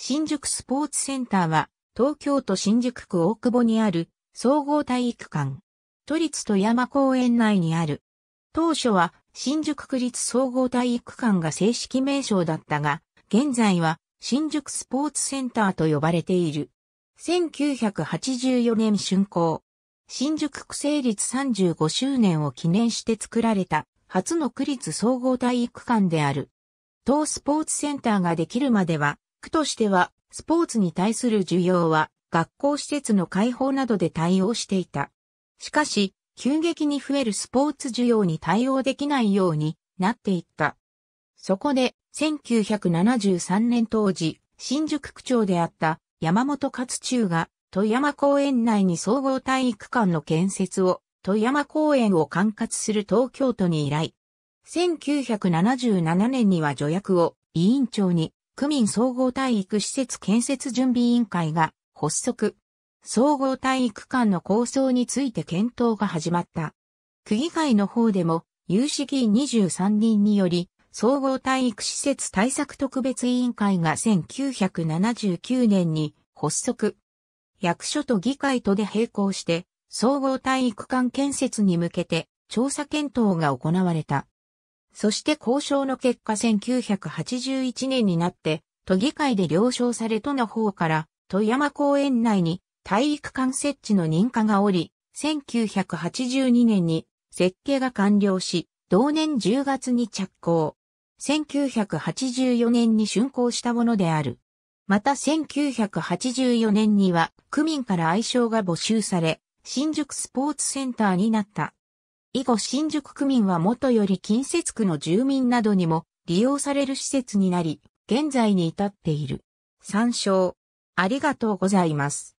新宿スポーツセンターは、東京都新宿区大久保にある総合体育館。都立富山公園内にある。当初は新宿区立総合体育館が正式名称だったが、現在は新宿スポーツセンターと呼ばれている。1984年竣工。新宿区成立35周年を記念して作られた初の区立総合体育館である。当スポーツセンターができるまでは区としては、スポーツに対する需要は、学校施設の開放などで対応していた。しかし、急激に増えるスポーツ需要に対応できないようになっていった。そこで、1973年当時、新宿区長であった山本勝中が、富山公園内に総合体育館の建設を、富山公園を管轄する東京都に依頼。1977年には助役を委員長に区民総合体育施設建設準備委員会が発足。総合体育館の構想について検討が始まった。区議会の方でも有志議員23人により総合体育施設対策特別委員会が1979年に発足。役所と議会とで並行して総合体育館建設に向けて調査検討が行われた。そして交渉の結果1981年になって、都議会で了承され都の方から、富山公園内に体育館設置の認可がおり、1982年に設計が完了し、同年10月に着工。1984年に竣工したものである。また1984年には区民から愛称が募集され、新宿スポーツセンターになった。以後新宿区民は元より近接区の住民などにも利用される施設になり、現在に至っている。参照。ありがとうございます。